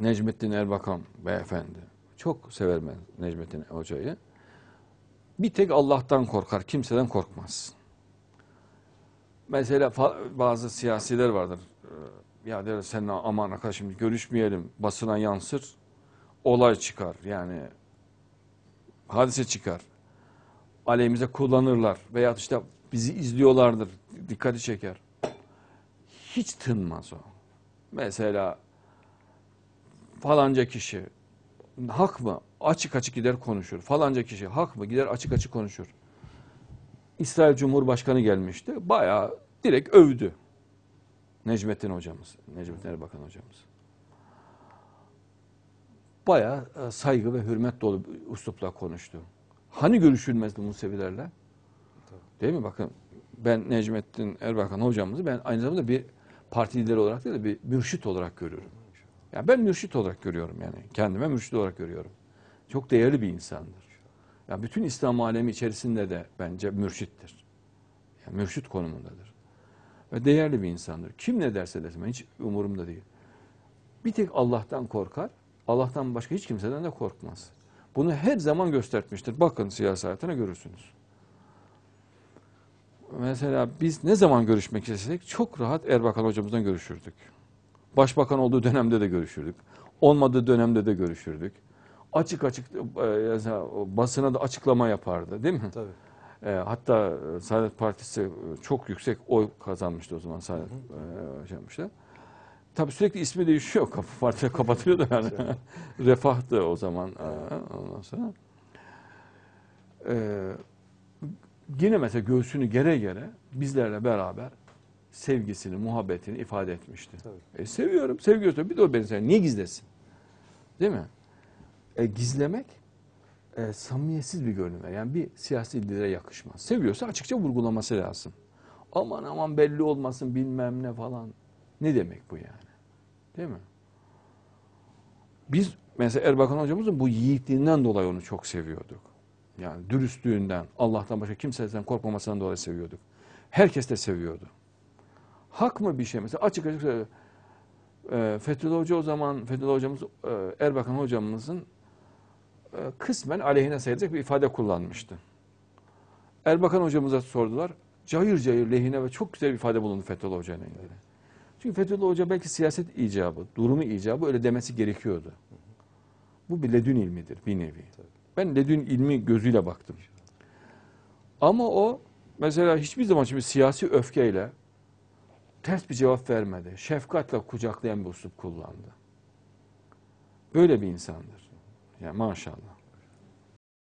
Necmettin Erbakan beyefendi. Çok severim ben Necmettin Hoca'yı. Bir tek Allah'tan korkar, kimseden korkmaz. Mesela bazı siyasiler vardır. Ee, ya der sen aman arkadaşım görüşmeyelim, basına yansır, olay çıkar yani hadise çıkar. Aleyhimize kullanırlar veya işte bizi izliyorlardır, dikkati çeker. Hiç tınmaz o. Mesela falanca kişi hak mı? Açık açık gider konuşur. Falanca kişi hak mı? Gider açık açık konuşur. İsrail Cumhurbaşkanı gelmişti. Bayağı direkt övdü. Necmettin hocamız, Necmettin Erbakan hocamız. Bayağı e, saygı ve hürmet dolu bir üslupla konuştu. Hani görüşülmezdi Musevilerle? Değil mi? Bakın ben Necmettin Erbakan hocamızı ben aynı zamanda bir parti lideri olarak değil de bir mürşit olarak görüyorum. Yani ben mürşit olarak görüyorum yani. Kendime mürşit olarak görüyorum. Çok değerli bir insandır. Yani bütün İslam alemi içerisinde de bence mürşittir. Yani mürşit konumundadır. Ve değerli bir insandır. Kim ne derse desin hiç umurumda değil. Bir tek Allah'tan korkar. Allah'tan başka hiç kimseden de korkmaz. Bunu her zaman göstermiştir. Bakın siyasetine görürsünüz. Mesela biz ne zaman görüşmek istesek çok rahat Erbakan hocamızdan görüşürdük. Başbakan olduğu dönemde de görüşürdük. Olmadığı dönemde de görüşürdük. Açık açık e, basına da açıklama yapardı değil mi? Tabii. E, hatta Saadet Partisi e, çok yüksek oy kazanmıştı o zaman Saadet e, şey yapmıştı. Tabii sürekli ismi değişiyor. Kapı partiye kapatılıyordu yani. Şey Refahtı o zaman. E, ondan sonra. Ee, yine mesela göğsünü gere gere bizlerle beraber sevgisini, muhabbetini ifade etmişti. Tabii. E, seviyorum, sevgi gösteriyorum. Bir de o beni seviyor. Niye gizlesin? Değil mi? E, gizlemek e, samimiyetsiz bir görünüm Yani bir siyasi lidere yakışmaz. Seviyorsa açıkça vurgulaması lazım. Aman aman belli olmasın bilmem ne falan. Ne demek bu yani? Değil mi? Biz mesela Erbakan hocamızın bu yiğitliğinden dolayı onu çok seviyorduk. Yani dürüstlüğünden, Allah'tan başka kimseden korkmamasından dolayı seviyorduk. Herkes de seviyordu. Hak mı bir şey mesela? Açık açık söylüyor. Ee, Fethullah Hoca o zaman, Fethullah Hocamız, e, Erbakan Hocamızın e, kısmen aleyhine sayılacak bir ifade kullanmıştı. Erbakan Hocamıza sordular. Cayır cayır lehine ve çok güzel bir ifade bulundu Fethullah Hoca'yla ilgili. Çünkü Fethullah Hoca belki siyaset icabı, durumu icabı öyle demesi gerekiyordu. Bu bir ledün ilmidir bir nevi. Ben ledün ilmi gözüyle baktım. Ama o mesela hiçbir zaman şimdi siyasi öfkeyle ters bir cevap vermedi. Şefkatle kucaklayan bir usul kullandı. Böyle bir insandır. Ya yani maşallah.